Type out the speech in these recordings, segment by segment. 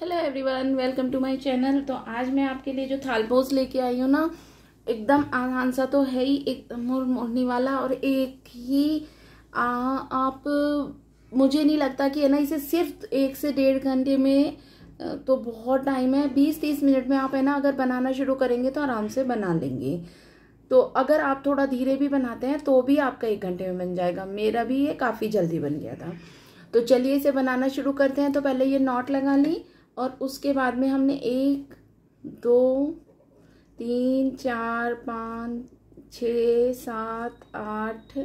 hello everyone welcome to my channel तो आज मैं आपके लिए जो थालपोस लेके आई हूँ ना एकदम आसान सा तो है ही एक मुर मुड़ने वाला और एक ही आ, आप मुझे नहीं लगता कि है ना इसे सिर्फ एक से डेढ़ घंटे में तो बहुत टाइम है बीस तीस मिनट में आप है ना अगर बनाना शुरू करेंगे तो आराम से बना लेंगे तो अगर आप थोड़ा धीरे भी बनाते हैं तो भी आपका एक घंटे में बन जाएगा मेरा भी ये काफ़ी जल्दी बन गया था तो चलिए इसे बनाना शुरू करते हैं तो पहले ये नॉट लगा ली और उसके बाद में हमने एक दो तीन चार पाँच छ सात आठ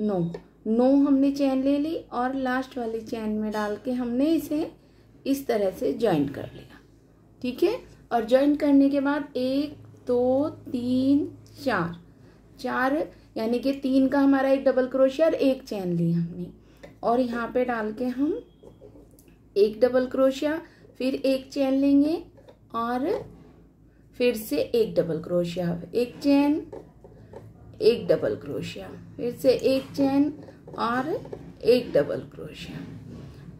नौ नौ हमने चैन ले ली और लास्ट वाली चैन में डाल के हमने इसे इस तरह से ज्वाइन कर लिया ठीक है और ज्वाइन करने के बाद एक दो तीन चार चार यानी कि तीन का हमारा एक डबल क्रोशिया और एक चैन ली हमने और यहाँ पे डाल के हम एक डबल क्रोशिया फिर एक चैन लेंगे और फिर से एक डबल क्रोशिया एक चैन एक डबल क्रोशिया फिर से एक चैन और एक डबल क्रोशिया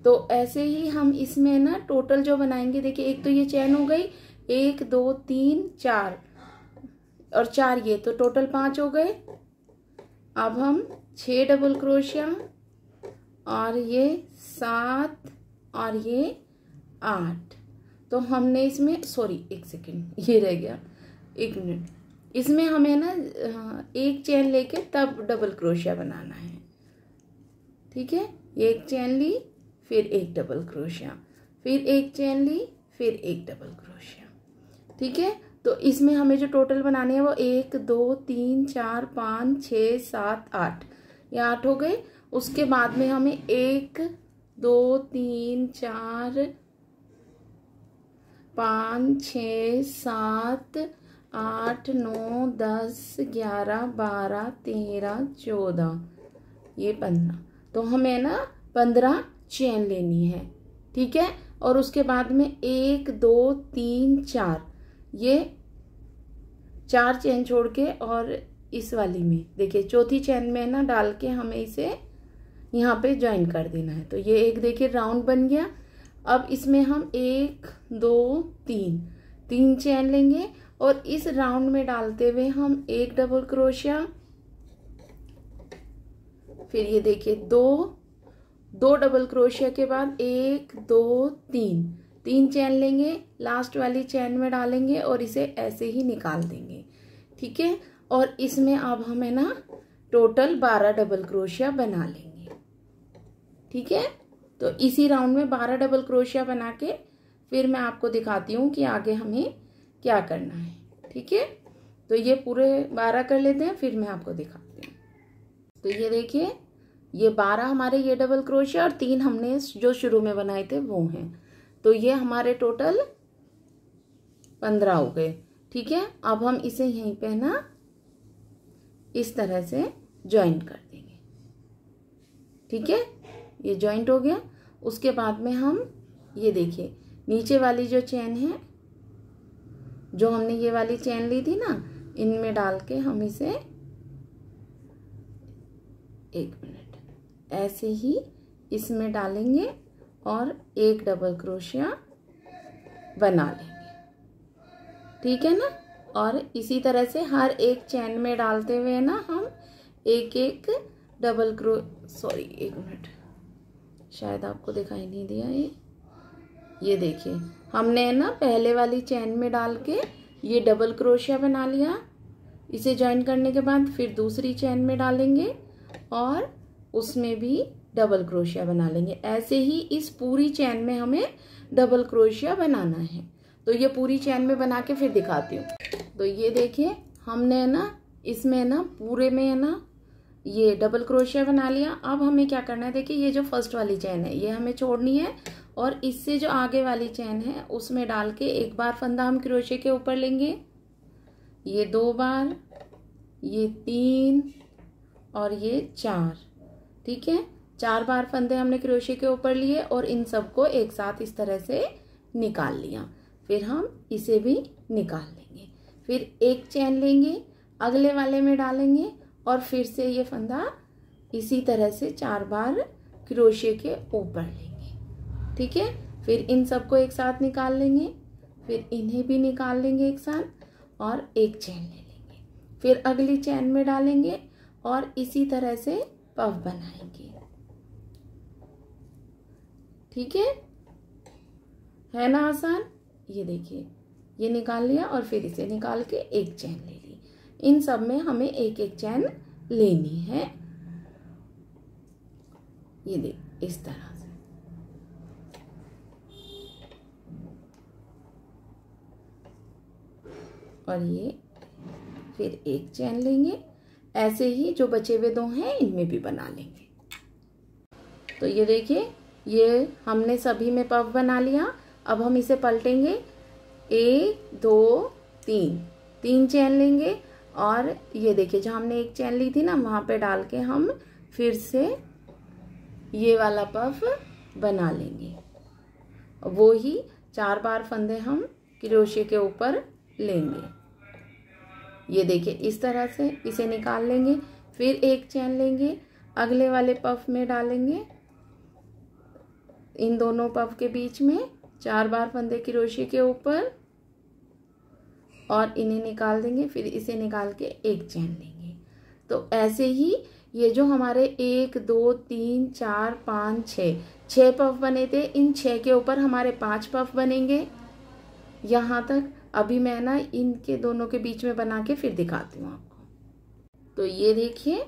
तो ऐसे ही हम इसमें ना टोटल जो बनाएंगे देखिए एक तो ये चैन हो गई एक दो तीन चार और चार ये तो टोटल पाँच हो गए अब हम छः डबल क्रोशिया और ये सात और ये आठ तो हमने इसमें सॉरी एक सेकेंड ये रह गया एक मिनट इसमें हमें ना हाँ, एक चैन लेके तब डबल क्रोशिया बनाना है ठीक है एक चैन ली फिर एक डबल क्रोशिया फिर एक चैन ली फिर एक डबल क्रोशिया ठीक है तो इसमें हमें जो टोटल बनाने हैं वो एक दो तीन चार पाँच छः सात आठ ये आठ हो गए उसके बाद में हमें एक दो तीन चार पाँच छ सात आठ नौ दस ग्यारह बारह तेरह चौदह ये पंद्रह तो हमें ना पंद्रह चेन लेनी है ठीक है और उसके बाद में एक दो तीन चार ये चार चेन छोड़ के और इस वाली में देखिए चौथी चैन में ना डाल के हमें इसे यहाँ पे ज्वाइन कर देना है तो ये एक देखिए राउंड बन गया अब इसमें हम एक दो तीन तीन चैन लेंगे और इस राउंड में डालते हुए हम एक डबल क्रोशिया फिर ये देखिए दो दो डबल क्रोशिया के बाद एक दो तीन तीन चैन लेंगे लास्ट वाली चैन में डालेंगे और इसे ऐसे ही निकाल देंगे ठीक है और इसमें अब हम है ना टोटल बारह डबल क्रोशिया बना लेंगे ठीक है तो इसी राउंड में बारह डबल क्रोशिया बना के फिर मैं आपको दिखाती हूँ कि आगे हमें क्या करना है ठीक है तो ये पूरे बारह कर लेते हैं फिर मैं आपको दिखाती हूँ तो ये देखिए ये बारह हमारे ये डबल क्रोशिया और तीन हमने जो शुरू में बनाए थे वो हैं तो ये हमारे टोटल पंद्रह हो गए ठीक है अब हम इसे यहीं पे ना इस तरह से ज्वाइंट कर देंगे ठीक है ये ज्वाइंट हो गया उसके बाद में हम ये देखिए नीचे वाली जो चेन है जो हमने ये वाली चेन ली थी ना इनमें डाल के हम इसे एक मिनट ऐसे ही इसमें डालेंगे और एक डबल क्रोशिया बना लेंगे ठीक है ना और इसी तरह से हर एक चैन में डालते हुए ना हम एक एक डबल क्रो सॉरी एक मिनट शायद आपको दिखाई नहीं दिया ये ये देखिए हमने ना पहले वाली चैन में डाल के ये डबल क्रोशिया बना लिया इसे ज्वाइन करने के बाद फिर दूसरी चैन में डालेंगे और उसमें भी डबल क्रोशिया बना लेंगे ऐसे ही इस पूरी चैन में हमें डबल क्रोशिया बनाना है तो ये पूरी चैन में बना के फिर दिखाती हूँ तो ये देखिए हमने ना इसमें ना पूरे में है ना ये डबल क्रोशिया बना लिया अब हमें क्या करना है देखिए ये जो फर्स्ट वाली चैन है ये हमें छोड़नी है और इससे जो आगे वाली चैन है उसमें डाल के एक बार फंदा हम क्रोशे के ऊपर लेंगे ये दो बार ये तीन और ये चार ठीक है चार बार फंदे हमने क्रोशे के ऊपर लिए और इन सबको एक साथ इस तरह से निकाल लिया फिर हम इसे भी निकाल लेंगे फिर एक चैन लेंगे अगले वाले में डालेंगे और फिर से ये फंदा इसी तरह से चार बार क्रोशे के ऊपर लेंगे ठीक है फिर इन सबको एक साथ निकाल लेंगे फिर इन्हें भी निकाल लेंगे एक साथ और एक चैन ले लेंगे फिर अगली चैन में डालेंगे और इसी तरह से पफ बनाएंगे ठीक है है ना आसान ये देखिए ये निकाल लिया और फिर इसे निकाल के एक चैन ले इन सब में हमें एक एक चैन लेनी है ये देख इस तरह से और ये फिर एक चैन लेंगे ऐसे ही जो बचे हुए दो हैं इनमें भी बना लेंगे तो ये देखिए ये हमने सभी में पफ बना लिया अब हम इसे पलटेंगे एक दो तीन तीन चैन लेंगे और ये देखिए जो हमने एक चैन ली थी ना वहाँ पे डाल के हम फिर से ये वाला पफ बना लेंगे वो ही चार बार फंदे हम क्रोशे के ऊपर लेंगे ये देखिए इस तरह से इसे निकाल लेंगे फिर एक चैन लेंगे अगले वाले पफ में डालेंगे इन दोनों पफ के बीच में चार बार फंदे क्रोशे के ऊपर और इन्हें निकाल देंगे फिर इसे निकाल के एक चैन लेंगे तो ऐसे ही ये जो हमारे एक दो तीन चार पाँच छः छः पफ बने थे इन छः के ऊपर हमारे पाँच पफ बनेंगे यहाँ तक अभी मैं ना इनके दोनों के बीच में बना के फिर दिखाती हूँ आपको तो ये देखिए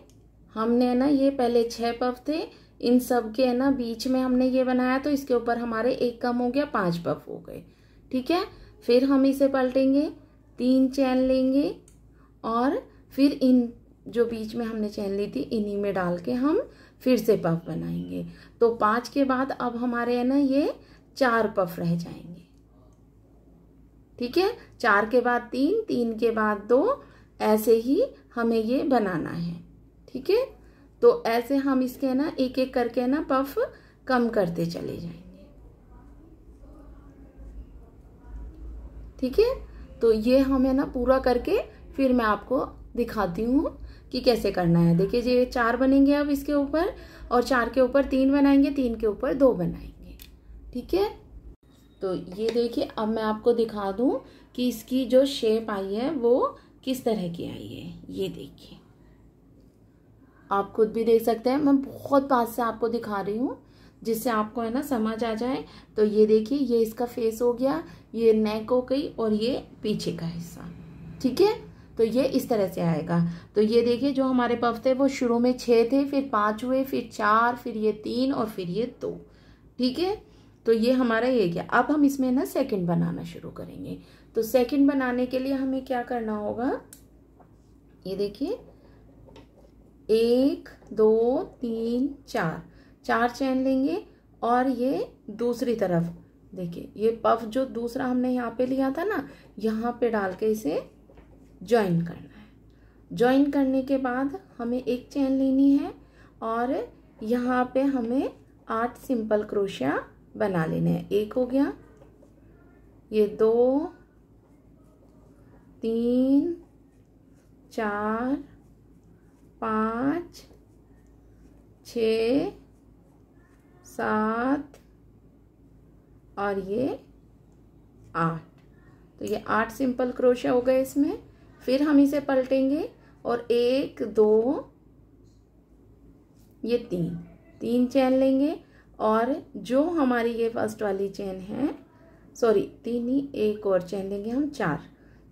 हमने ना ये पहले छः पफ थे इन सब के ना बीच में हमने ये बनाया तो इसके ऊपर हमारे एक कम हो गया पाँच पफ हो गए ठीक है फिर हम इसे पलटेंगे तीन चैन लेंगे और फिर इन जो बीच में हमने चैन ली थी इन्हीं में डाल के हम फिर से पफ बनाएंगे तो पांच के बाद अब हमारे है ना ये चार पफ रह जाएंगे ठीक है चार के बाद तीन तीन के बाद दो ऐसे ही हमें ये बनाना है ठीक है तो ऐसे हम इसके ना एक एक करके ना पफ कम करते चले जाएंगे ठीक है तो ये हमें ना पूरा करके फिर मैं आपको दिखाती हूँ कि कैसे करना है देखिए ये चार बनेंगे अब इसके ऊपर और चार के ऊपर तीन बनाएंगे तीन के ऊपर दो बनाएंगे ठीक है तो ये देखिए अब मैं आपको दिखा दूँ कि इसकी जो शेप आई है वो किस तरह की आई है ये देखिए आप खुद भी देख सकते हैं मैं बहुत पास से आपको दिखा रही हूँ जिससे आपको है ना समझ आ जाए तो ये देखिए ये इसका फेस हो गया ये नेक हो गई और ये पीछे का हिस्सा ठीक है तो ये इस तरह से आएगा तो ये देखिए जो हमारे पफ थे वो शुरू में छः थे फिर पाँच हुए फिर चार फिर ये तीन और फिर ये दो ठीक है तो ये हमारा ये गया अब हम इसमें ना सेकंड बनाना शुरू करेंगे तो सेकंड बनाने के लिए हमें क्या करना होगा ये देखिए एक दो तीन चार चार चैन लेंगे और ये दूसरी तरफ देखिए ये पफ जो दूसरा हमने यहाँ पे लिया था ना यहाँ पे डाल के इसे ज्वाइन करना है ज्वाइन करने के बाद हमें एक चैन लेनी है और यहाँ पे हमें आठ सिंपल क्रोशिया बना लेने हैं एक हो गया ये दो तीन चार पाँच छ सात और ये आठ तो ये आठ सिंपल क्रोशा हो गए इसमें फिर हम इसे पलटेंगे और एक दो ये तीन तीन चैन लेंगे और जो हमारी ये फर्स्ट वाली चैन है सॉरी तीन ही एक और चैन लेंगे हम चार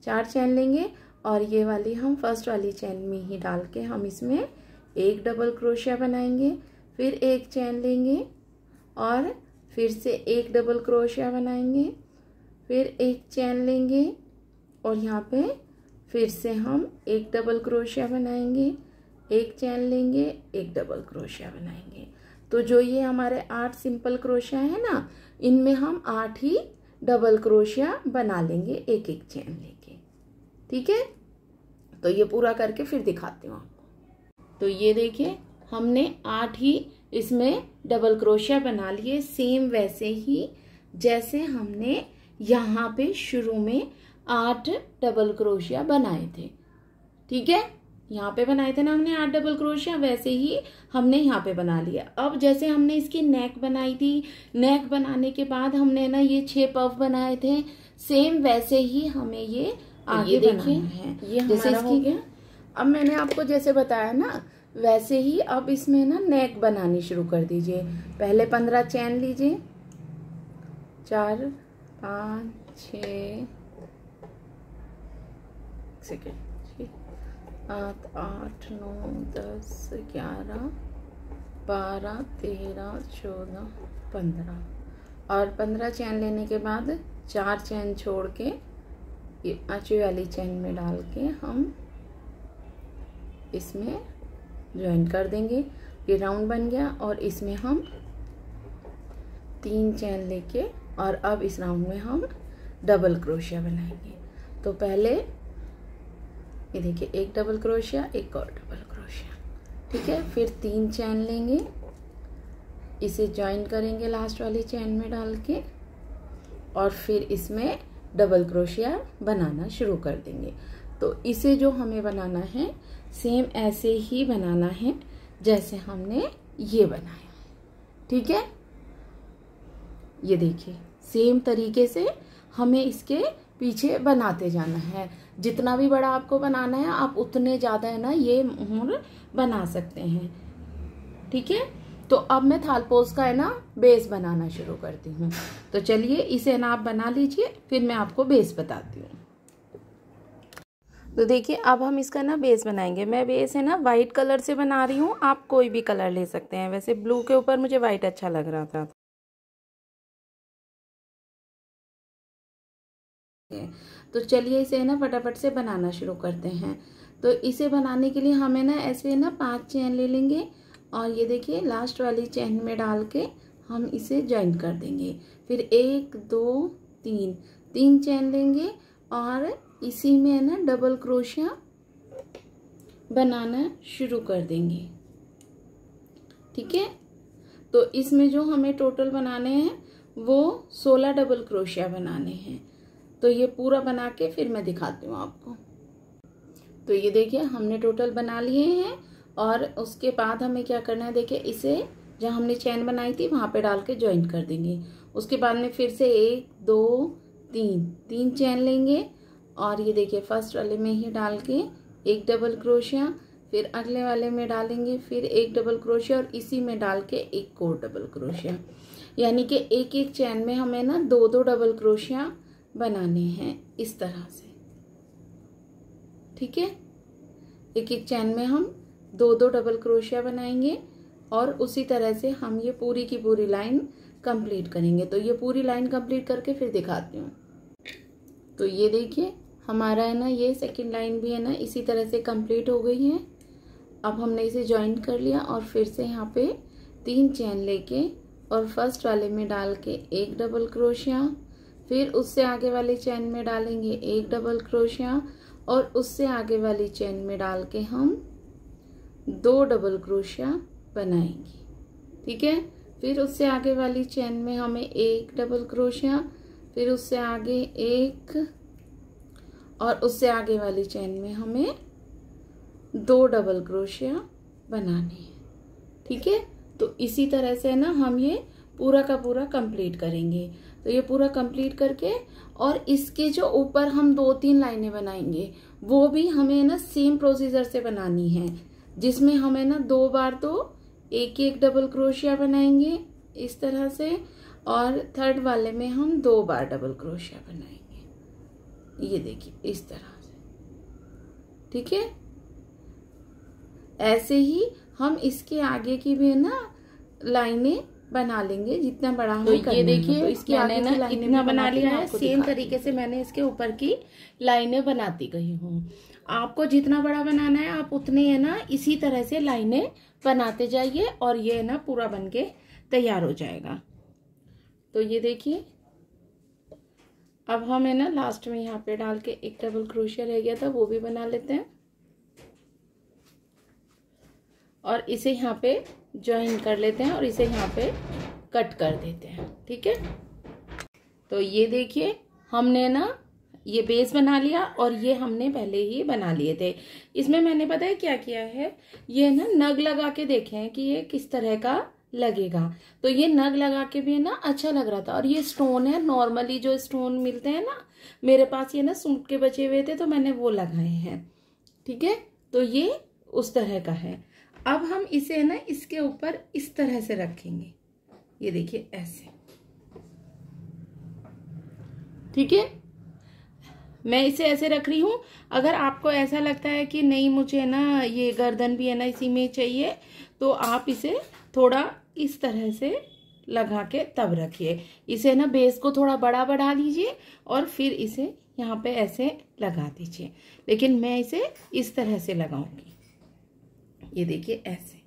चार चैन लेंगे और ये वाली हम फर्स्ट वाली चैन में ही डाल के हम इसमें एक डबल क्रोशिया बनाएंगे फिर एक चैन लेंगे और फिर से एक डबल क्रोशिया बनाएंगे फिर एक चैन लेंगे और यहाँ पे फिर से हम एक डबल क्रोशिया बनाएंगे एक चैन लेंगे एक डबल क्रोशिया बनाएंगे तो जो ये हमारे आठ सिंपल क्रोशिया है ना इनमें हम आठ ही डबल क्रोशिया बना लेंगे एक एक चैन लेके ठीक है तो ये पूरा करके फिर दिखाती हूँ आपको तो ये देखिए हमने आठ ही इसमें डबल क्रोशिया बना लिए सेम वैसे ही जैसे हमने यहाँ पे शुरू में आठ डबल क्रोशिया बनाए थे ठीक है यहाँ पे बनाए थे ना हमने आठ डबल क्रोशिया वैसे ही हमने यहाँ पे बना लिया अब जैसे हमने इसकी नेक बनाई थी नेक बनाने के बाद हमने ना ये छह पफ बनाए थे सेम वैसे ही हमें ये आगे देखे है ये जैसे इसकी अब मैंने आपको जैसे बताया ना वैसे ही अब इसमें ना नेक बनानी शुरू कर दीजिए पहले पंद्रह चैन लीजिए चार पाँच छ सेकेंड सात आठ नौ दस ग्यारह बारह तेरह चौदह पंद्रह और पंद्रह चैन लेने के बाद चार चैन छोड़ के ये वाली चैन में डाल के हम इसमें ज्वाइन कर देंगे ये राउंड बन गया और इसमें हम तीन चैन लेके और अब इस राउंड में हम डबल क्रोशिया बनाएंगे तो पहले ये देखिए एक डबल क्रोशिया एक और डबल क्रोशिया ठीक है फिर तीन चैन लेंगे इसे ज्वाइन करेंगे लास्ट वाली चैन में डाल के और फिर इसमें डबल क्रोशिया बनाना शुरू कर देंगे तो इसे जो हमें बनाना है सेम ऐसे ही बनाना है जैसे हमने ये बनाया ठीक है ये देखिए सेम तरीके से हमें इसके पीछे बनाते जाना है जितना भी बड़ा आपको बनाना है आप उतने ज़्यादा है ना ये मुहर बना सकते हैं ठीक है तो अब मैं थालपोस का है ना बेस बनाना शुरू करती हूँ तो चलिए इसे ना आप बना लीजिए फिर मैं आपको बेस बताती हूँ तो देखिए अब हम इसका ना बेस बनाएंगे मैं बेस है ना वाइट कलर से बना रही हूँ आप कोई भी कलर ले सकते हैं वैसे ब्लू के ऊपर मुझे वाइट अच्छा लग रहा था तो चलिए इसे है ना फटाफट से बनाना शुरू करते हैं तो इसे बनाने के लिए हमें ना ऐसे है ना पांच चैन ले लेंगे और ये देखिए लास्ट वाली चैन में डाल के हम इसे ज्वाइन कर देंगे फिर एक दो तीन तीन चैन लेंगे और इसी में ना डबल क्रोशिया बनाना शुरू कर देंगे ठीक है तो इसमें जो हमें टोटल बनाने हैं वो सोलह डबल क्रोशिया बनाने हैं तो ये पूरा बना के फिर मैं दिखाती हूँ आपको तो ये देखिए हमने टोटल बना लिए हैं और उसके बाद हमें क्या करना है देखिए इसे जहाँ हमने चैन बनाई थी वहाँ पे डाल के ज्वाइन कर देंगे उसके बाद में फिर से एक दो तीन तीन चैन लेंगे और ये देखिए फर्स्ट वाले में ही डाल के एक डबल क्रोशिया फिर अगले वाले में डालेंगे फिर एक डबल क्रोशिया और इसी में डाल के एक और डबल क्रोशिया यानी कि एक एक चैन में हमें ना दो दो डबल क्रोशिया बनाने हैं इस तरह से ठीक है एक एक चैन में हम दो दो डबल क्रोशिया बनाएंगे और उसी तरह से हम ये पूरी की पूरी लाइन कंप्लीट करेंगे तो ये पूरी लाइन कंप्लीट करके फिर दिखाती हूँ तो ये देखिए हमारा है ना ये सेकंड लाइन भी है ना इसी तरह से कंप्लीट हो गई है अब हमने इसे ज्वाइन कर लिया और फिर से यहाँ पे तीन चैन लेके और फर्स्ट वाले में डाल के एक डबल क्रोशिया फिर उससे आगे वाली चैन में डालेंगे एक डबल क्रोशिया और उससे आगे वाली चैन में डाल के हम दो डबल क्रोशिया बनाएंगे ठीक है फिर उससे आगे वाली चैन में हमें एक डबल क्रोशिया फिर उससे आगे एक और उससे आगे वाली चैन में हमें दो डबल क्रोशिया बनानी है ठीक है तो इसी तरह से ना हम ये पूरा का पूरा कंप्लीट करेंगे तो ये पूरा कंप्लीट करके और इसके जो ऊपर हम दो तीन लाइनें बनाएंगे वो भी हमें ना सेम प्रोसीजर से बनानी है जिसमें हमें ना दो बार तो एक एक डबल क्रोशिया बनाएंगे इस तरह से और थर्ड वाले में हम दो बार डबल क्रोशिया बनाएंगे ये देखिए इस तरह से ठीक है ऐसे ही हम इसके आगे की भी ना लाइनें बना लेंगे जितना बड़ा हो तो ये देखिए तो इसके आगे ना इतना बना लिया है सेम तरीके से मैंने इसके ऊपर की लाइनें बनाती गई हूँ आपको जितना बड़ा बनाना है आप उतने है ना इसी तरह से लाइनें बनाते जाइए और ये है ना पूरा बन के तैयार हो जाएगा तो ये देखिए अब हम है ना लास्ट में यहाँ पे डाल के एक डबल क्रोशिया रह गया था वो भी बना लेते हैं और इसे यहाँ पे ज्वाइन कर लेते हैं और इसे यहाँ पे कट कर देते हैं ठीक है तो ये देखिए हमने ना ये बेस बना लिया और ये हमने पहले ही बना लिए थे इसमें मैंने पता है क्या किया है ये ना नग लगा के देखे कि ये किस तरह का लगेगा तो ये नग लगा के भी है ना अच्छा लग रहा था और ये स्टोन है नॉर्मली जो स्टोन मिलते हैं ना मेरे पास ये ना सूट के बचे हुए थे तो मैंने वो लगाए हैं ठीक है तो ये उस तरह का है अब हम इसे ना इसके ऊपर इस तरह से रखेंगे ये देखिए ऐसे ठीक है मैं इसे ऐसे रख रही हूँ अगर आपको ऐसा लगता है कि नहीं मुझे ना ये गर्दन भी है ना इसी में चाहिए तो आप इसे थोड़ा इस तरह से लगा के तब रखिए इसे ना बेस को थोड़ा बड़ा बढ़ा लीजिए और फिर इसे यहाँ पे ऐसे लगा दीजिए लेकिन मैं इसे इस तरह से लगाऊंगी ये देखिए ऐसे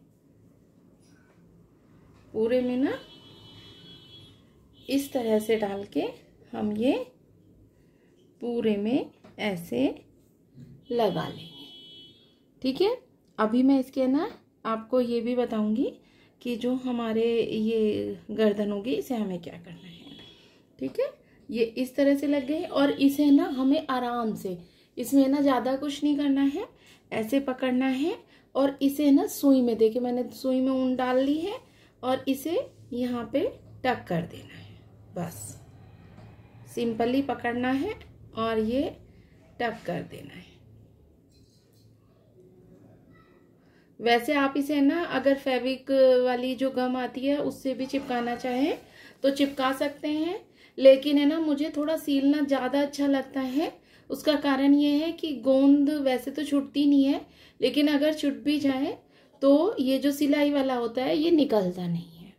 पूरे में ना इस तरह से डाल के हम ये पूरे में ऐसे लगा लेंगे ठीक है अभी मैं इसके ना आपको ये भी बताऊंगी कि जो हमारे ये गर्दन होगी इसे हमें क्या करना है ठीक है ये इस तरह से लग गए और इसे ना हमें आराम से इसमें ना ज़्यादा कुछ नहीं करना है ऐसे पकड़ना है और इसे ना सुई में देखे मैंने सुई में ऊन डाल ली है और इसे यहाँ पे टक कर देना है बस सिंपली पकड़ना है और ये टक कर देना है वैसे आप इसे ना अगर फेविक वाली जो गम आती है उससे भी चिपकाना चाहें तो चिपका सकते हैं लेकिन है ना मुझे थोड़ा सीलना ज़्यादा अच्छा लगता है उसका कारण ये है कि गोंद वैसे तो छुटती नहीं है लेकिन अगर छुट भी जाए तो ये जो सिलाई वाला होता है ये निकलता नहीं है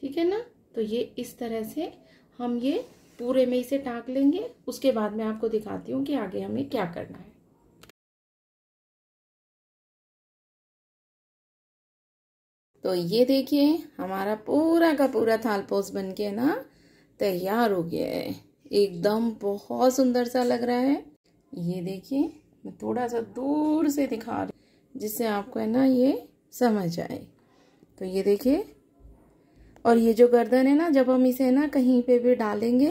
ठीक है ना तो ये इस तरह से हम ये पूरे में इसे टाँक लेंगे उसके बाद मैं आपको दिखाती हूँ कि आगे हमें क्या करना है तो ये देखिए हमारा पूरा का पूरा थाल पोस बन के ना तैयार हो गया है एकदम बहुत सुंदर सा लग रहा है ये देखिए मैं थोड़ा सा दूर से दिखा रही जिससे आपको है ना ये समझ आए तो ये देखिए और ये जो गर्दन है ना जब हम इसे ना कहीं पे भी डालेंगे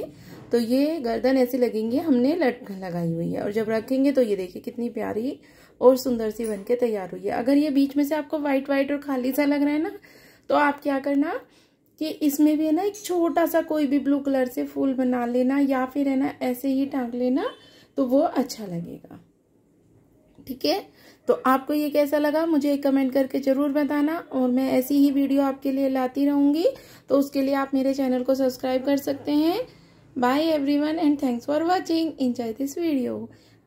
तो ये गर्दन ऐसी लगेंगे हमने लटक लगाई हुई है और जब रखेंगे तो ये देखिए कितनी प्यारी और सुंदर सी बनके तैयार हुई है अगर ये बीच में से आपको व्हाइट व्हाइट और खाली सा लग रहा है ना तो आप क्या करना कि इसमें भी है ना एक छोटा सा कोई भी ब्लू कलर से फूल बना लेना या फिर है ना ऐसे ही टांग लेना तो वो अच्छा लगेगा ठीक है तो आपको ये कैसा लगा मुझे कमेंट करके ज़रूर बताना और मैं ऐसी ही वीडियो आपके लिए लाती रहूंगी तो उसके लिए आप मेरे चैनल को सब्सक्राइब कर सकते हैं bye everyone and thanks for watching enjoy this video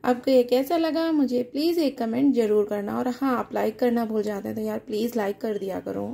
आपको ये कैसा लगा मुझे प्लीज़ एक कमेंट ज़रूर करना और हाँ आप लाइक करना भूल जाते हैं तो यार प्लीज़ लाइक कर दिया करो